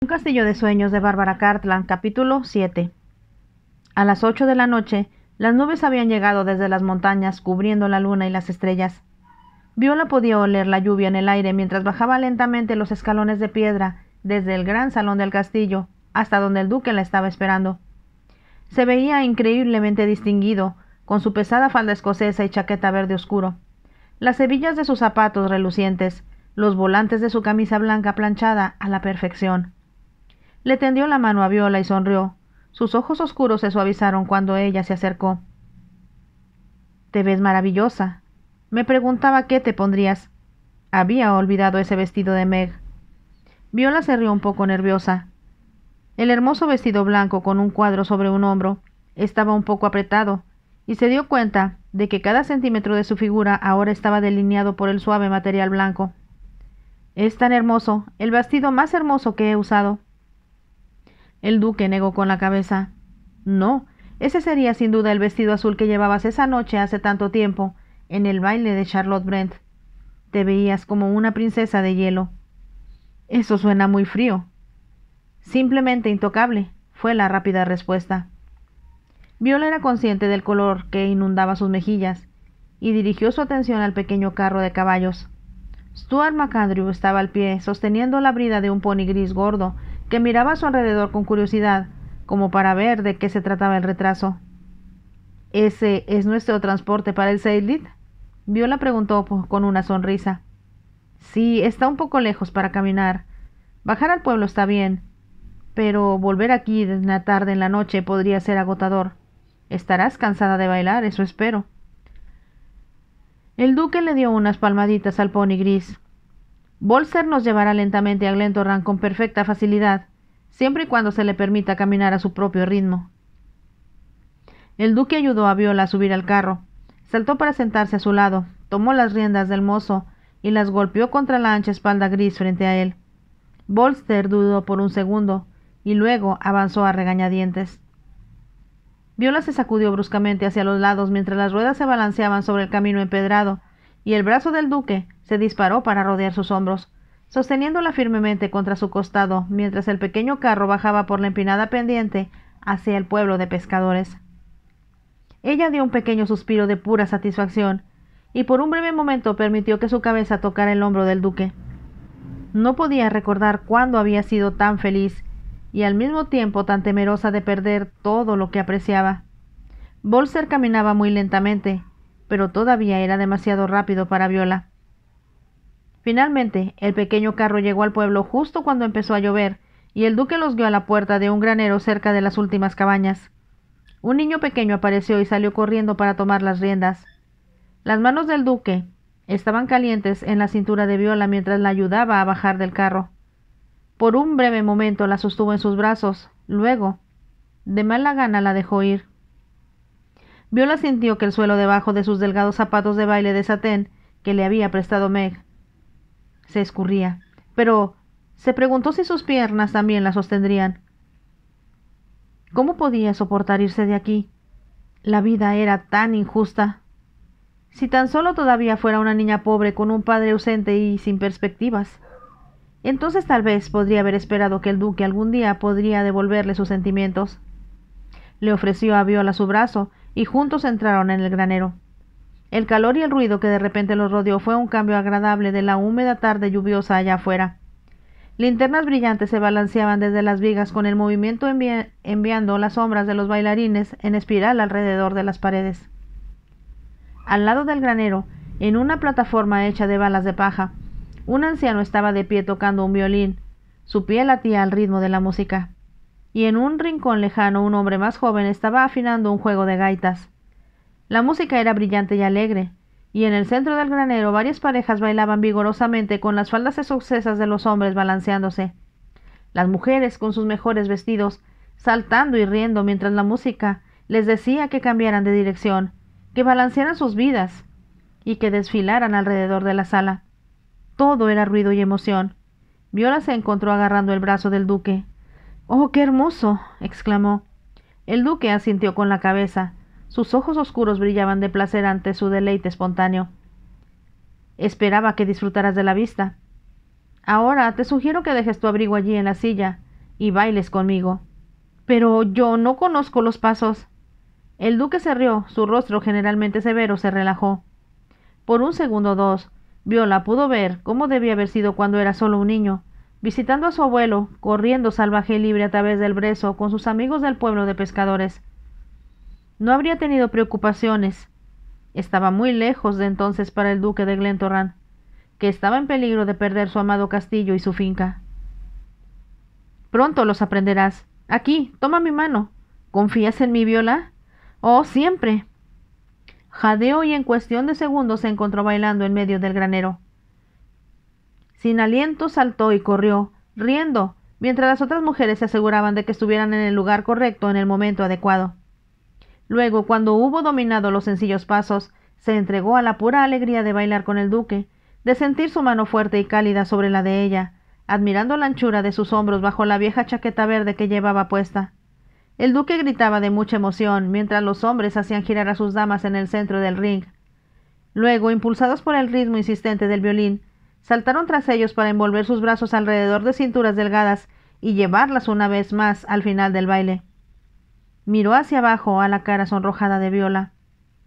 Un castillo de sueños de Bárbara Cartland, capítulo 7. A las ocho de la noche, las nubes habían llegado desde las montañas cubriendo la luna y las estrellas. Viola podía oler la lluvia en el aire mientras bajaba lentamente los escalones de piedra desde el gran salón del castillo hasta donde el duque la estaba esperando. Se veía increíblemente distinguido, con su pesada falda escocesa y chaqueta verde oscuro. Las hebillas de sus zapatos relucientes, los volantes de su camisa blanca planchada a la perfección. Le tendió la mano a Viola y sonrió. Sus ojos oscuros se suavizaron cuando ella se acercó. Te ves maravillosa. Me preguntaba qué te pondrías. Había olvidado ese vestido de Meg. Viola se rió un poco nerviosa. El hermoso vestido blanco con un cuadro sobre un hombro estaba un poco apretado, y se dio cuenta de que cada centímetro de su figura ahora estaba delineado por el suave material blanco. Es tan hermoso, el vestido más hermoso que he usado. El duque negó con la cabeza. No, ese sería sin duda el vestido azul que llevabas esa noche hace tanto tiempo, en el baile de Charlotte Brent. Te veías como una princesa de hielo. Eso suena muy frío. Simplemente intocable, fue la rápida respuesta. Viola era consciente del color que inundaba sus mejillas y dirigió su atención al pequeño carro de caballos. Stuart MacAndrew estaba al pie, sosteniendo la brida de un pony gris gordo que miraba a su alrededor con curiosidad, como para ver de qué se trataba el retraso. ¿Ese es nuestro transporte para el Seidlit? Viola preguntó con una sonrisa. Sí, está un poco lejos para caminar. Bajar al pueblo está bien, pero volver aquí en la tarde en la noche podría ser agotador. Estarás cansada de bailar, eso espero. El duque le dio unas palmaditas al pony gris. Bolster nos llevará lentamente a Glentoran con perfecta facilidad, siempre y cuando se le permita caminar a su propio ritmo. El duque ayudó a Viola a subir al carro, saltó para sentarse a su lado, tomó las riendas del mozo y las golpeó contra la ancha espalda gris frente a él. Bolster dudó por un segundo y luego avanzó a regañadientes. Viola se sacudió bruscamente hacia los lados mientras las ruedas se balanceaban sobre el camino empedrado y el brazo del duque se disparó para rodear sus hombros, sosteniéndola firmemente contra su costado mientras el pequeño carro bajaba por la empinada pendiente hacia el pueblo de pescadores. Ella dio un pequeño suspiro de pura satisfacción y por un breve momento permitió que su cabeza tocara el hombro del duque. No podía recordar cuándo había sido tan feliz y al mismo tiempo tan temerosa de perder todo lo que apreciaba. Bolser caminaba muy lentamente pero todavía era demasiado rápido para Viola. Finalmente, el pequeño carro llegó al pueblo justo cuando empezó a llover, y el duque los vio a la puerta de un granero cerca de las últimas cabañas. Un niño pequeño apareció y salió corriendo para tomar las riendas. Las manos del duque estaban calientes en la cintura de Viola mientras la ayudaba a bajar del carro. Por un breve momento la sostuvo en sus brazos, luego, de mala gana la dejó ir. Viola sintió que el suelo debajo de sus delgados zapatos de baile de satén que le había prestado Meg se escurría, pero se preguntó si sus piernas también la sostendrían. ¿Cómo podía soportar irse de aquí? La vida era tan injusta. Si tan solo todavía fuera una niña pobre con un padre ausente y sin perspectivas. Entonces tal vez podría haber esperado que el duque algún día podría devolverle sus sentimientos. Le ofreció a Viola su brazo y juntos entraron en el granero. El calor y el ruido que de repente los rodeó fue un cambio agradable de la húmeda tarde lluviosa allá afuera. Linternas brillantes se balanceaban desde las vigas con el movimiento enviando las sombras de los bailarines en espiral alrededor de las paredes. Al lado del granero, en una plataforma hecha de balas de paja, un anciano estaba de pie tocando un violín. Su pie latía al ritmo de la música y en un rincón lejano un hombre más joven estaba afinando un juego de gaitas. La música era brillante y alegre, y en el centro del granero varias parejas bailaban vigorosamente con las faldas excesas de los hombres balanceándose. Las mujeres, con sus mejores vestidos, saltando y riendo mientras la música les decía que cambiaran de dirección, que balancearan sus vidas y que desfilaran alrededor de la sala. Todo era ruido y emoción. Viola se encontró agarrando el brazo del duque. Oh, qué hermoso. exclamó. El duque asintió con la cabeza. Sus ojos oscuros brillaban de placer ante su deleite espontáneo. Esperaba que disfrutaras de la vista. Ahora te sugiero que dejes tu abrigo allí en la silla y bailes conmigo. Pero yo no conozco los pasos. El duque se rió, su rostro generalmente severo se relajó. Por un segundo o dos, Viola pudo ver cómo debía haber sido cuando era solo un niño, visitando a su abuelo, corriendo salvaje y libre a través del brezo con sus amigos del pueblo de pescadores. No habría tenido preocupaciones. Estaba muy lejos de entonces para el duque de Glentorran, que estaba en peligro de perder su amado castillo y su finca. Pronto los aprenderás. Aquí, toma mi mano. ¿Confías en mi viola? Oh, siempre. Jadeo y en cuestión de segundos se encontró bailando en medio del granero. Sin aliento saltó y corrió, riendo, mientras las otras mujeres se aseguraban de que estuvieran en el lugar correcto en el momento adecuado. Luego, cuando hubo dominado los sencillos pasos, se entregó a la pura alegría de bailar con el duque, de sentir su mano fuerte y cálida sobre la de ella, admirando la anchura de sus hombros bajo la vieja chaqueta verde que llevaba puesta. El duque gritaba de mucha emoción, mientras los hombres hacían girar a sus damas en el centro del ring. Luego, impulsados por el ritmo insistente del violín, Saltaron tras ellos para envolver sus brazos alrededor de cinturas delgadas y llevarlas una vez más al final del baile. Miró hacia abajo a la cara sonrojada de Viola.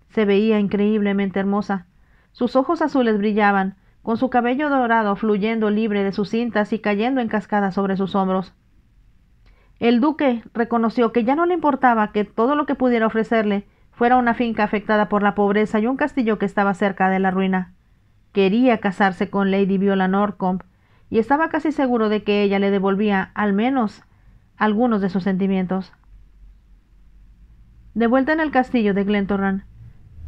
Se veía increíblemente hermosa. Sus ojos azules brillaban, con su cabello dorado fluyendo libre de sus cintas y cayendo en cascadas sobre sus hombros. El duque reconoció que ya no le importaba que todo lo que pudiera ofrecerle fuera una finca afectada por la pobreza y un castillo que estaba cerca de la ruina quería casarse con Lady Viola Norcombe y estaba casi seguro de que ella le devolvía al menos algunos de sus sentimientos. De vuelta en el castillo de Glentoran,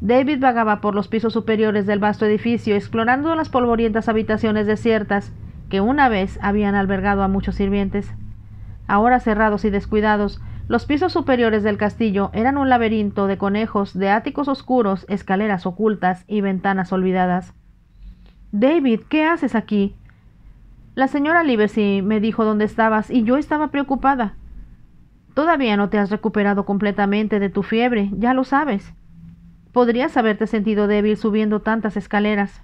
David vagaba por los pisos superiores del vasto edificio, explorando las polvorientas habitaciones desiertas que una vez habían albergado a muchos sirvientes. Ahora cerrados y descuidados, los pisos superiores del castillo eran un laberinto de conejos, de áticos oscuros, escaleras ocultas y ventanas olvidadas. David, ¿qué haces aquí? La señora Livesey me dijo dónde estabas y yo estaba preocupada. Todavía no te has recuperado completamente de tu fiebre, ya lo sabes. Podrías haberte sentido débil subiendo tantas escaleras.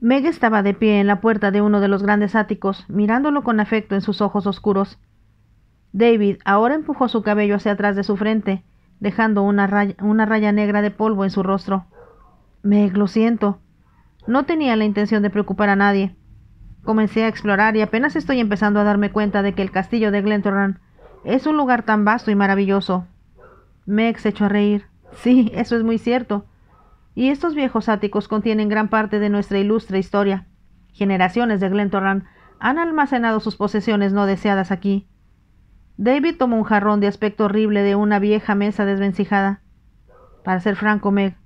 Meg estaba de pie en la puerta de uno de los grandes áticos, mirándolo con afecto en sus ojos oscuros. David ahora empujó su cabello hacia atrás de su frente dejando una raya, una raya negra de polvo en su rostro. Me lo siento. No tenía la intención de preocupar a nadie. Comencé a explorar y apenas estoy empezando a darme cuenta de que el castillo de Glentoran es un lugar tan vasto y maravilloso. se echó a reír. Sí, eso es muy cierto. Y estos viejos áticos contienen gran parte de nuestra ilustre historia. Generaciones de Glentoran han almacenado sus posesiones no deseadas aquí. David tomó un jarrón de aspecto horrible de una vieja mesa desvencijada. Para ser franco, Meg,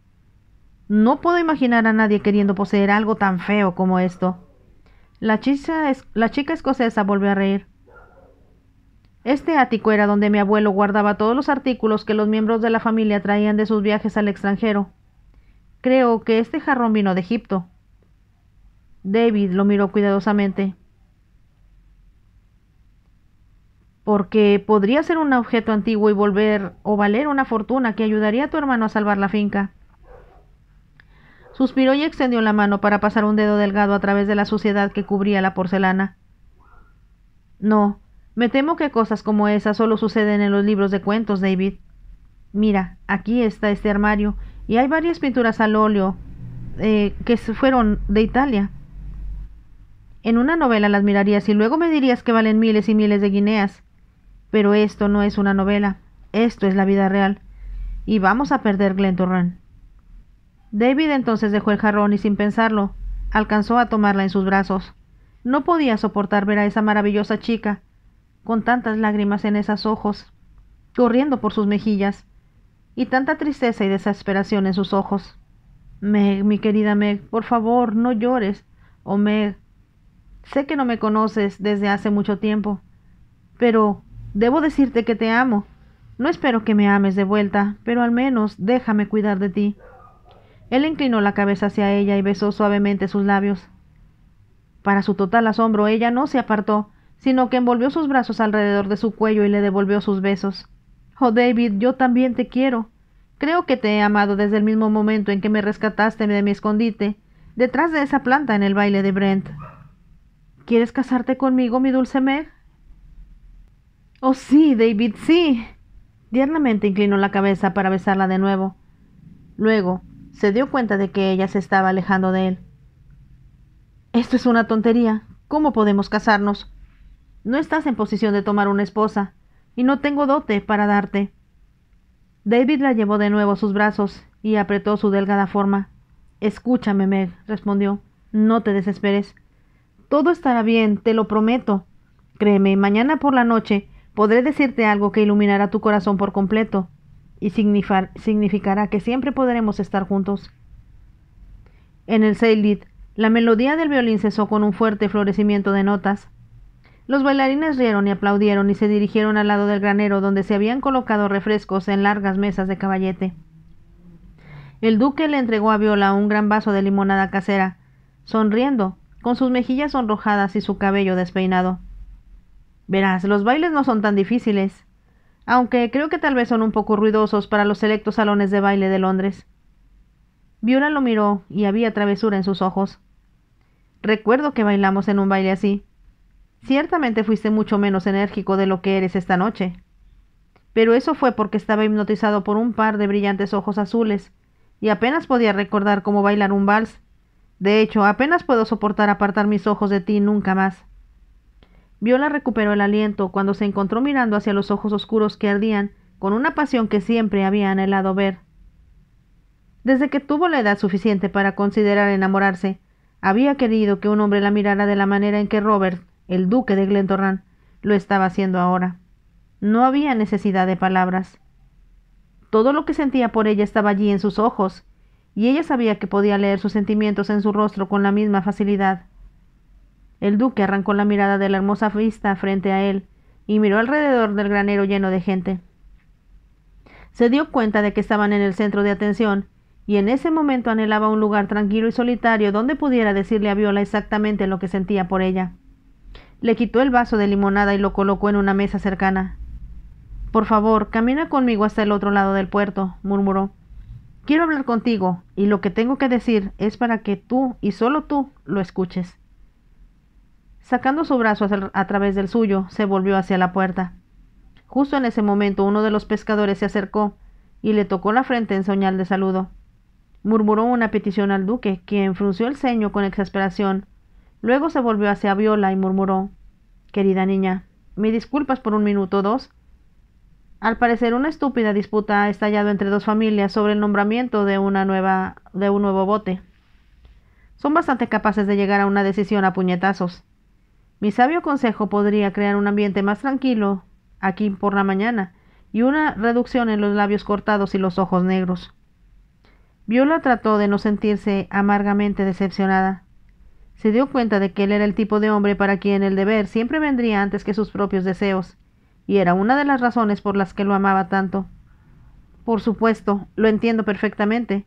no puedo imaginar a nadie queriendo poseer algo tan feo como esto. La chica, la chica escocesa volvió a reír. Este ático era donde mi abuelo guardaba todos los artículos que los miembros de la familia traían de sus viajes al extranjero. Creo que este jarrón vino de Egipto. David lo miró cuidadosamente. porque podría ser un objeto antiguo y volver o valer una fortuna que ayudaría a tu hermano a salvar la finca. Suspiró y extendió la mano para pasar un dedo delgado a través de la suciedad que cubría la porcelana. No, me temo que cosas como esas solo suceden en los libros de cuentos, David. Mira, aquí está este armario, y hay varias pinturas al óleo eh, que fueron de Italia. En una novela las mirarías y luego me dirías que valen miles y miles de guineas. Pero esto no es una novela, esto es la vida real. Y vamos a perder Glentorran. David entonces dejó el jarrón y sin pensarlo, alcanzó a tomarla en sus brazos. No podía soportar ver a esa maravillosa chica, con tantas lágrimas en esos ojos, corriendo por sus mejillas, y tanta tristeza y desesperación en sus ojos. Meg, mi querida Meg, por favor, no llores. Oh, Meg, sé que no me conoces desde hace mucho tiempo, pero Debo decirte que te amo. No espero que me ames de vuelta, pero al menos déjame cuidar de ti. Él inclinó la cabeza hacia ella y besó suavemente sus labios. Para su total asombro, ella no se apartó, sino que envolvió sus brazos alrededor de su cuello y le devolvió sus besos. Oh, David, yo también te quiero. Creo que te he amado desde el mismo momento en que me rescataste de mi escondite, detrás de esa planta en el baile de Brent. ¿Quieres casarte conmigo, mi dulce Meg? Oh, sí, David, sí. Tiernamente inclinó la cabeza para besarla de nuevo. Luego, se dio cuenta de que ella se estaba alejando de él. Esto es una tontería. ¿Cómo podemos casarnos? No estás en posición de tomar una esposa, y no tengo dote para darte. David la llevó de nuevo a sus brazos y apretó su delgada forma. Escúchame, Meg, respondió. No te desesperes. Todo estará bien, te lo prometo. Créeme, mañana por la noche Podré decirte algo que iluminará tu corazón por completo y significará que siempre podremos estar juntos. En el Seilit, la melodía del violín cesó con un fuerte florecimiento de notas. Los bailarines rieron y aplaudieron y se dirigieron al lado del granero donde se habían colocado refrescos en largas mesas de caballete. El duque le entregó a Viola un gran vaso de limonada casera, sonriendo, con sus mejillas sonrojadas y su cabello despeinado. Verás, los bailes no son tan difíciles, aunque creo que tal vez son un poco ruidosos para los selectos salones de baile de Londres. Viola lo miró y había travesura en sus ojos. Recuerdo que bailamos en un baile así. Ciertamente fuiste mucho menos enérgico de lo que eres esta noche. Pero eso fue porque estaba hipnotizado por un par de brillantes ojos azules, y apenas podía recordar cómo bailar un vals. De hecho, apenas puedo soportar apartar mis ojos de ti nunca más. Viola recuperó el aliento cuando se encontró mirando hacia los ojos oscuros que ardían con una pasión que siempre había anhelado ver. Desde que tuvo la edad suficiente para considerar enamorarse, había querido que un hombre la mirara de la manera en que Robert, el duque de Glentorran, lo estaba haciendo ahora. No había necesidad de palabras. Todo lo que sentía por ella estaba allí en sus ojos, y ella sabía que podía leer sus sentimientos en su rostro con la misma facilidad. El duque arrancó la mirada de la hermosa vista frente a él y miró alrededor del granero lleno de gente. Se dio cuenta de que estaban en el centro de atención y en ese momento anhelaba un lugar tranquilo y solitario donde pudiera decirle a Viola exactamente lo que sentía por ella. Le quitó el vaso de limonada y lo colocó en una mesa cercana. Por favor, camina conmigo hasta el otro lado del puerto, murmuró. Quiero hablar contigo, y lo que tengo que decir es para que tú, y solo tú, lo escuches. Sacando su brazo a través del suyo, se volvió hacia la puerta. Justo en ese momento uno de los pescadores se acercó y le tocó la frente en señal de saludo. Murmuró una petición al duque, quien frunció el ceño con exasperación. Luego se volvió hacia Viola y murmuró Querida niña, ¿me disculpas por un minuto o dos? Al parecer una estúpida disputa ha estallado entre dos familias sobre el nombramiento de una nueva de un nuevo bote. Son bastante capaces de llegar a una decisión a puñetazos. Mi sabio consejo podría crear un ambiente más tranquilo aquí por la mañana y una reducción en los labios cortados y los ojos negros. Viola trató de no sentirse amargamente decepcionada. Se dio cuenta de que él era el tipo de hombre para quien el deber siempre vendría antes que sus propios deseos, y era una de las razones por las que lo amaba tanto. Por supuesto, lo entiendo perfectamente.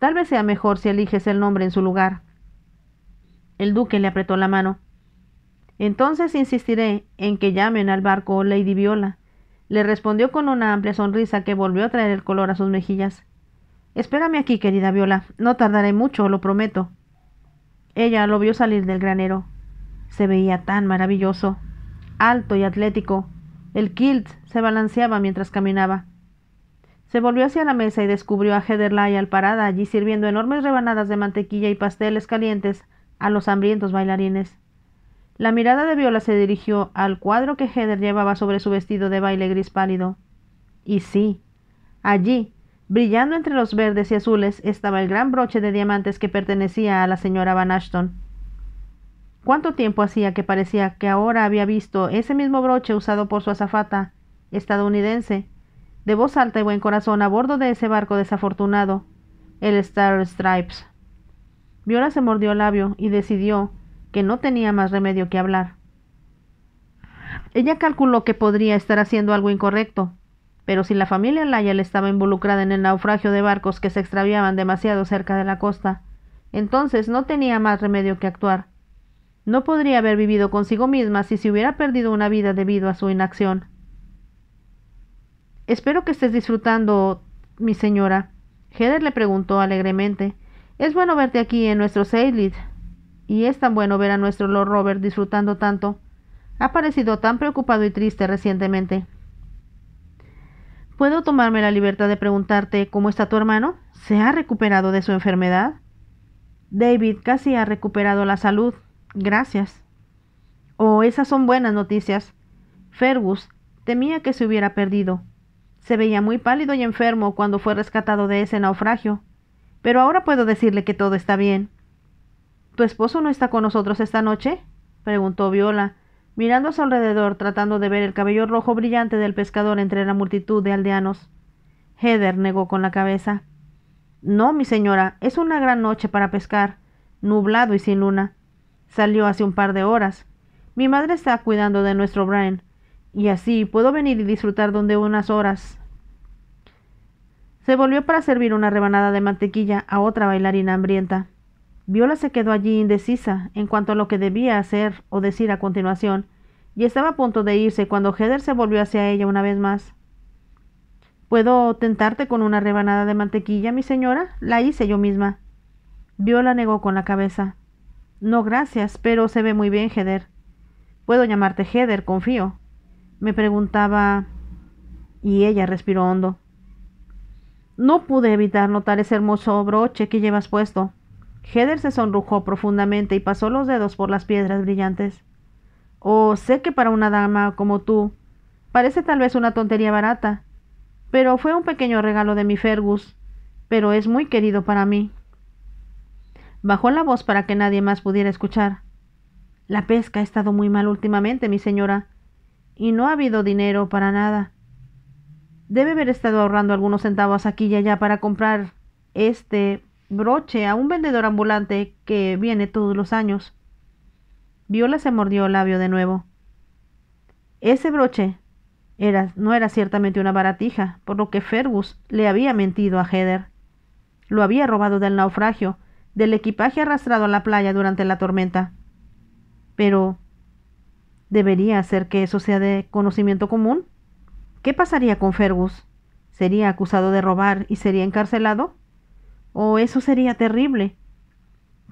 Tal vez sea mejor si eliges el nombre en su lugar. El duque le apretó la mano. Entonces insistiré en que llamen al barco Lady Viola. Le respondió con una amplia sonrisa que volvió a traer el color a sus mejillas. Espérame aquí, querida Viola. No tardaré mucho, lo prometo. Ella lo vio salir del granero. Se veía tan maravilloso, alto y atlético. El kilt se balanceaba mientras caminaba. Se volvió hacia la mesa y descubrió a Hederlay al parada allí sirviendo enormes rebanadas de mantequilla y pasteles calientes a los hambrientos bailarines. La mirada de Viola se dirigió al cuadro que Heather llevaba sobre su vestido de baile gris pálido. Y sí, allí, brillando entre los verdes y azules, estaba el gran broche de diamantes que pertenecía a la señora Van Ashton. ¿Cuánto tiempo hacía que parecía que ahora había visto ese mismo broche usado por su azafata estadounidense, de voz alta y buen corazón a bordo de ese barco desafortunado, el Star Stripes? Viola se mordió el labio y decidió, que no tenía más remedio que hablar. Ella calculó que podría estar haciendo algo incorrecto, pero si la familia Lyell estaba involucrada en el naufragio de barcos que se extraviaban demasiado cerca de la costa, entonces no tenía más remedio que actuar. No podría haber vivido consigo misma si se hubiera perdido una vida debido a su inacción. Espero que estés disfrutando, mi señora. Heather le preguntó alegremente. Es bueno verte aquí en nuestro Seilit. Y es tan bueno ver a nuestro Lord Robert disfrutando tanto. Ha parecido tan preocupado y triste recientemente. ¿Puedo tomarme la libertad de preguntarte cómo está tu hermano? ¿Se ha recuperado de su enfermedad? David casi ha recuperado la salud. Gracias. Oh, esas son buenas noticias. Fergus temía que se hubiera perdido. Se veía muy pálido y enfermo cuando fue rescatado de ese naufragio. Pero ahora puedo decirle que todo está bien. ¿Tu esposo no está con nosotros esta noche? preguntó Viola, mirando a su alrededor, tratando de ver el cabello rojo brillante del pescador entre la multitud de aldeanos. Heather negó con la cabeza. No, mi señora, es una gran noche para pescar, nublado y sin luna. Salió hace un par de horas. Mi madre está cuidando de nuestro Brian, y así puedo venir y disfrutar donde unas horas. Se volvió para servir una rebanada de mantequilla a otra bailarina hambrienta. Viola se quedó allí indecisa en cuanto a lo que debía hacer o decir a continuación, y estaba a punto de irse cuando Heather se volvió hacia ella una vez más. ¿Puedo tentarte con una rebanada de mantequilla, mi señora? La hice yo misma. Viola negó con la cabeza. No, gracias, pero se ve muy bien, Heather. Puedo llamarte Heather, confío. Me preguntaba... Y ella respiró hondo. No pude evitar notar ese hermoso broche que llevas puesto. Heather se sonrojó profundamente y pasó los dedos por las piedras brillantes. Oh, sé que para una dama como tú parece tal vez una tontería barata, pero fue un pequeño regalo de mi Fergus, pero es muy querido para mí. Bajó la voz para que nadie más pudiera escuchar. La pesca ha estado muy mal últimamente, mi señora, y no ha habido dinero para nada. Debe haber estado ahorrando algunos centavos aquí y allá para comprar este broche a un vendedor ambulante que viene todos los años. Viola se mordió el labio de nuevo. Ese broche era, no era ciertamente una baratija, por lo que Fergus le había mentido a Heather. Lo había robado del naufragio, del equipaje arrastrado a la playa durante la tormenta. Pero ¿Debería hacer que eso sea de conocimiento común? ¿Qué pasaría con Fergus? ¿Sería acusado de robar y sería encarcelado? Oh, eso sería terrible.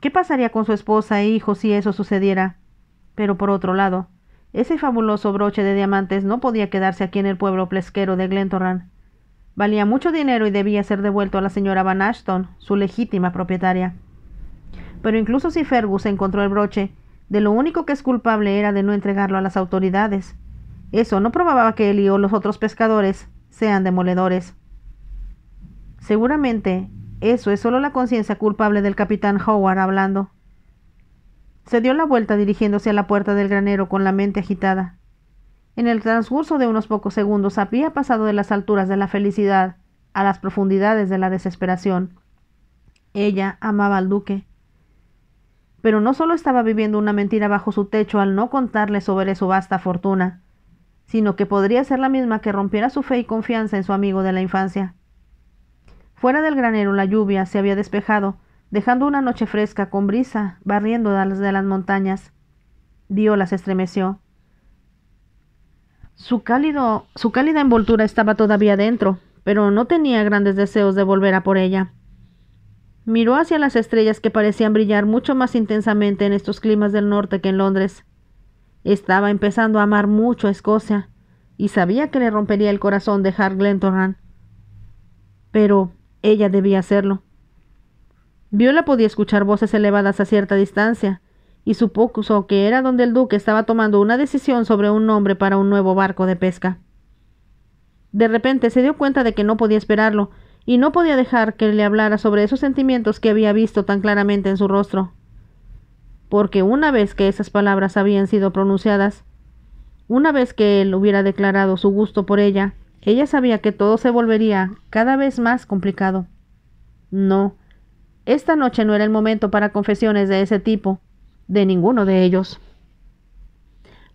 ¿Qué pasaría con su esposa e hijo si eso sucediera? Pero por otro lado, ese fabuloso broche de diamantes no podía quedarse aquí en el pueblo plesquero de Glentoran. Valía mucho dinero y debía ser devuelto a la señora Van Ashton, su legítima propietaria. Pero incluso si Fergus encontró el broche, de lo único que es culpable era de no entregarlo a las autoridades. Eso no probaba que él y o los otros pescadores sean demoledores. Seguramente eso es solo la conciencia culpable del capitán Howard hablando. Se dio la vuelta dirigiéndose a la puerta del granero con la mente agitada. En el transcurso de unos pocos segundos había pasado de las alturas de la felicidad a las profundidades de la desesperación. Ella amaba al duque. Pero no solo estaba viviendo una mentira bajo su techo al no contarle sobre su vasta fortuna, sino que podría ser la misma que rompiera su fe y confianza en su amigo de la infancia. Fuera del granero la lluvia se había despejado, dejando una noche fresca con brisa, barriendo de las montañas. Dio las estremeció. Su, cálido, su cálida envoltura estaba todavía dentro, pero no tenía grandes deseos de volver a por ella. Miró hacia las estrellas que parecían brillar mucho más intensamente en estos climas del norte que en Londres. Estaba empezando a amar mucho a Escocia, y sabía que le rompería el corazón dejar Torran. Pero, ella debía hacerlo. Viola podía escuchar voces elevadas a cierta distancia, y supuso que era donde el duque estaba tomando una decisión sobre un nombre para un nuevo barco de pesca. De repente se dio cuenta de que no podía esperarlo, y no podía dejar que le hablara sobre esos sentimientos que había visto tan claramente en su rostro. Porque una vez que esas palabras habían sido pronunciadas, una vez que él hubiera declarado su gusto por ella, ella sabía que todo se volvería cada vez más complicado. No, esta noche no era el momento para confesiones de ese tipo, de ninguno de ellos.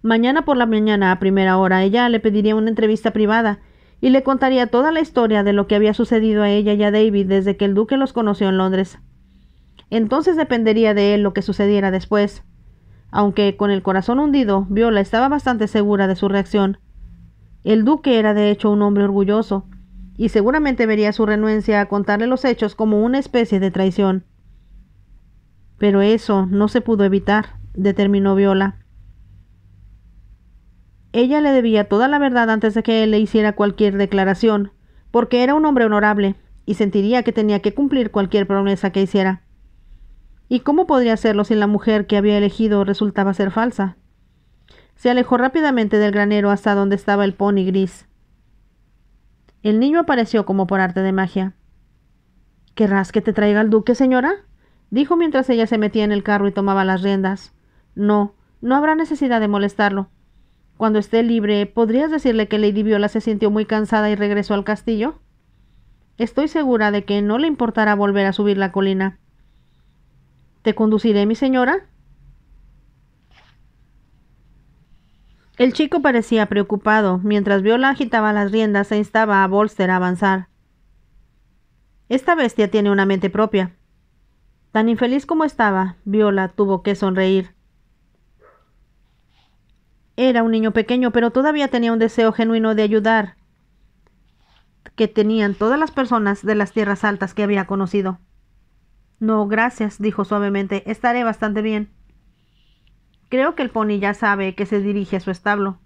Mañana por la mañana, a primera hora, ella le pediría una entrevista privada y le contaría toda la historia de lo que había sucedido a ella y a David desde que el duque los conoció en Londres. Entonces dependería de él lo que sucediera después. Aunque con el corazón hundido, Viola estaba bastante segura de su reacción. El duque era de hecho un hombre orgulloso, y seguramente vería su renuencia a contarle los hechos como una especie de traición. Pero eso no se pudo evitar, determinó Viola. Ella le debía toda la verdad antes de que él le hiciera cualquier declaración, porque era un hombre honorable, y sentiría que tenía que cumplir cualquier promesa que hiciera. ¿Y cómo podría hacerlo si la mujer que había elegido resultaba ser falsa? Se alejó rápidamente del granero hasta donde estaba el pony gris. El niño apareció como por arte de magia. ¿Querrás que te traiga el duque, señora? dijo mientras ella se metía en el carro y tomaba las riendas. No, no habrá necesidad de molestarlo. Cuando esté libre, ¿podrías decirle que Lady Viola se sintió muy cansada y regresó al castillo? Estoy segura de que no le importará volver a subir la colina. ¿Te conduciré, mi señora? El chico parecía preocupado. Mientras Viola agitaba las riendas e instaba a Bolster a avanzar. Esta bestia tiene una mente propia. Tan infeliz como estaba, Viola tuvo que sonreír. Era un niño pequeño, pero todavía tenía un deseo genuino de ayudar que tenían todas las personas de las tierras altas que había conocido. No, gracias, dijo suavemente, estaré bastante bien. Creo que el pony ya sabe que se dirige a su establo.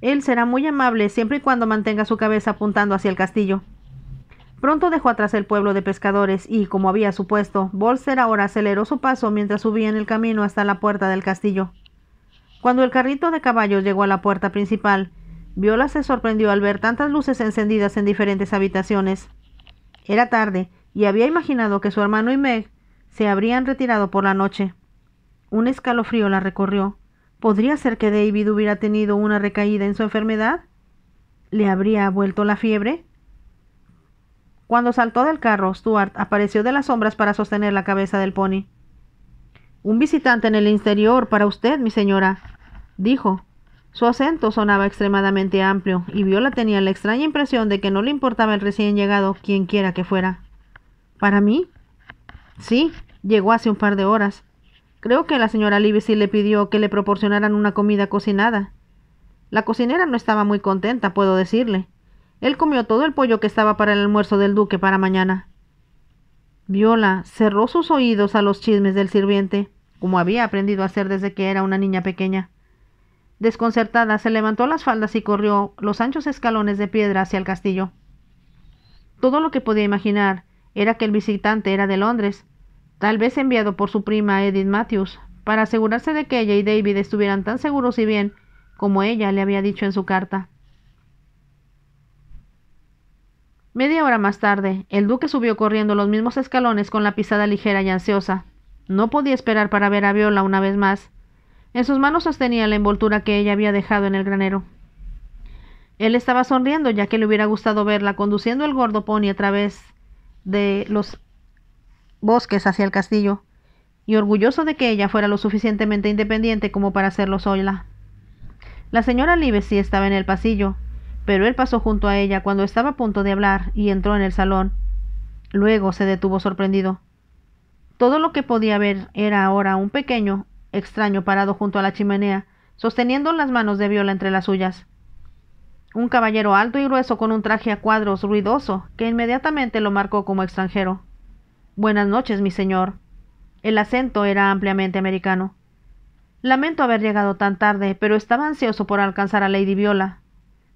Él será muy amable siempre y cuando mantenga su cabeza apuntando hacia el castillo. Pronto dejó atrás el pueblo de pescadores y, como había supuesto, Bolster ahora aceleró su paso mientras subía en el camino hasta la puerta del castillo. Cuando el carrito de caballos llegó a la puerta principal, Viola se sorprendió al ver tantas luces encendidas en diferentes habitaciones. Era tarde, y había imaginado que su hermano y Meg se habrían retirado por la noche. Un escalofrío la recorrió. ¿Podría ser que David hubiera tenido una recaída en su enfermedad? ¿Le habría vuelto la fiebre? Cuando saltó del carro, Stuart apareció de las sombras para sostener la cabeza del pony. Un visitante en el interior para usted, mi señora, dijo. Su acento sonaba extremadamente amplio, y Viola tenía la extraña impresión de que no le importaba el recién llegado, quienquiera que fuera. ¿Para mí? Sí, llegó hace un par de horas. Creo que la señora Livesey le pidió que le proporcionaran una comida cocinada. La cocinera no estaba muy contenta, puedo decirle. Él comió todo el pollo que estaba para el almuerzo del duque para mañana. Viola cerró sus oídos a los chismes del sirviente, como había aprendido a hacer desde que era una niña pequeña. Desconcertada, se levantó las faldas y corrió los anchos escalones de piedra hacia el castillo. Todo lo que podía imaginar era que el visitante era de Londres, tal vez enviado por su prima Edith Matthews, para asegurarse de que ella y David estuvieran tan seguros y bien como ella le había dicho en su carta. Media hora más tarde, el duque subió corriendo los mismos escalones con la pisada ligera y ansiosa. No podía esperar para ver a Viola una vez más. En sus manos sostenía la envoltura que ella había dejado en el granero. Él estaba sonriendo ya que le hubiera gustado verla conduciendo el gordo pony a través de los bosques hacia el castillo, y orgulloso de que ella fuera lo suficientemente independiente como para hacerlo sola. La señora Libes sí estaba en el pasillo, pero él pasó junto a ella cuando estaba a punto de hablar y entró en el salón. Luego se detuvo sorprendido. Todo lo que podía ver era ahora un pequeño extraño parado junto a la chimenea, sosteniendo las manos de Viola entre las suyas. Un caballero alto y grueso con un traje a cuadros ruidoso que inmediatamente lo marcó como extranjero. Buenas noches, mi señor. El acento era ampliamente americano. Lamento haber llegado tan tarde, pero estaba ansioso por alcanzar a Lady Viola.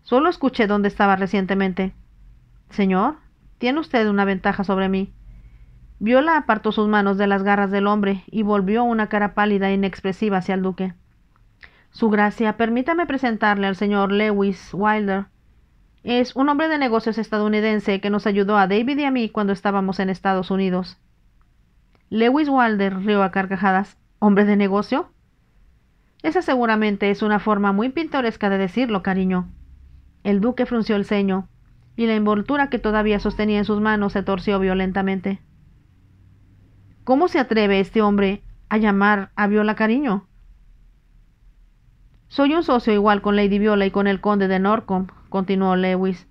Solo escuché dónde estaba recientemente. Señor, tiene usted una ventaja sobre mí. Viola apartó sus manos de las garras del hombre y volvió una cara pálida e inexpresiva hacia el duque. Su gracia, permítame presentarle al señor Lewis Wilder, es un hombre de negocios estadounidense que nos ayudó a David y a mí cuando estábamos en Estados Unidos. Lewis Walder rió a carcajadas. ¿Hombre de negocio? Esa seguramente es una forma muy pintoresca de decirlo, cariño. El duque frunció el ceño, y la envoltura que todavía sostenía en sus manos se torció violentamente. ¿Cómo se atreve este hombre a llamar a Viola cariño? Soy un socio igual con Lady Viola y con el conde de Norcombe, continuó Lewis,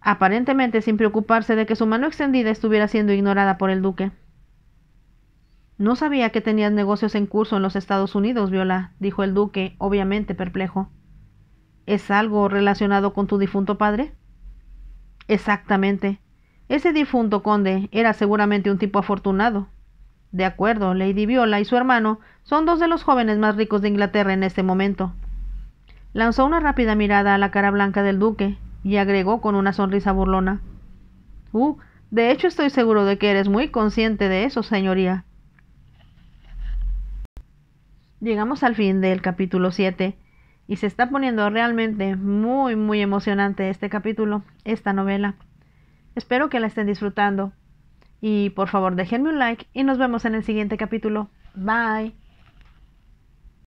aparentemente sin preocuparse de que su mano extendida estuviera siendo ignorada por el duque. No sabía que tenías negocios en curso en los Estados Unidos, Viola, dijo el duque, obviamente perplejo. ¿Es algo relacionado con tu difunto padre? Exactamente. Ese difunto conde era seguramente un tipo afortunado, de acuerdo, Lady Viola y su hermano son dos de los jóvenes más ricos de Inglaterra en este momento. Lanzó una rápida mirada a la cara blanca del duque y agregó con una sonrisa burlona. Uh, de hecho estoy seguro de que eres muy consciente de eso, señoría. Llegamos al fin del capítulo 7 y se está poniendo realmente muy, muy emocionante este capítulo, esta novela. Espero que la estén disfrutando. Y por favor déjenme un like y nos vemos en el siguiente capítulo. Bye.